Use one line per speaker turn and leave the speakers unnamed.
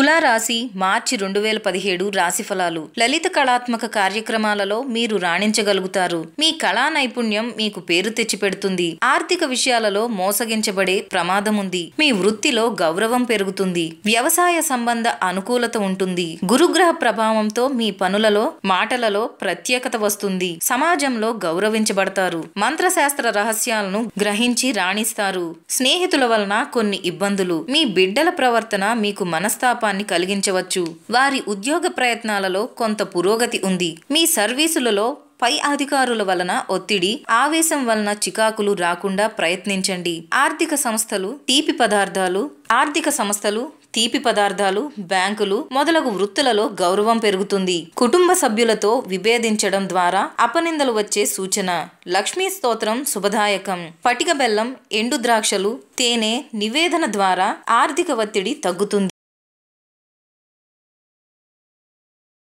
తులారాశి మార్చి రెండు వేల పదిహేడు రాశి ఫలాలు లలిత కళాత్మక కార్యక్రమాలలో మీరు రాణించగలుగుతారు మీ కళా నైపుణ్యం మీకు పేరు తెచ్చిపెడుతుంది ఆర్థిక విషయాలలో మోసగించబడే ప్రమాదం ఉంది మీ వృత్తిలో గౌరవం పెరుగుతుంది వ్యవసాయ సంబంధ అనుకూలత ఉంటుంది గురుగ్రహ ప్రభావంతో మీ పనులలో మాటలలో ప్రత్యేకత వస్తుంది సమాజంలో గౌరవించబడతారు మంత్రశాస్త్ర రహస్యాలను గ్రహించి రాణిస్తారు స్నేహితుల వలన కొన్ని ఇబ్బందులు మీ బిడ్డల ప్రవర్తన మీకు మనస్తాప లాభాన్ని కలిగించవచ్చు వారి ఉద్యోగ ప్రయత్నాలలో కొంత పురోగతి ఉంది మీ సర్వీసులలో పై అధికారుల వలన ఒత్తిడి ఆవేశం వలన చికాకులు రాకుండా ప్రయత్నించండి ఆర్థిక సంస్థలు తీపి పదార్థాలు ఆర్థిక సంస్థలు తీపి పదార్థాలు బ్యాంకులు మొదలగు వృత్తులలో గౌరవం పెరుగుతుంది కుటుంబ సభ్యులతో విభేదించడం ద్వారా అపనిందలు వచ్చే సూచన లక్ష్మీ స్తోత్రం శుభదాయకం పటిక బెల్లం ఎండు ద్రాక్షలు తేనె నివేదన ద్వారా ఆర్థిక ఒత్తిడి తగ్గుతుంది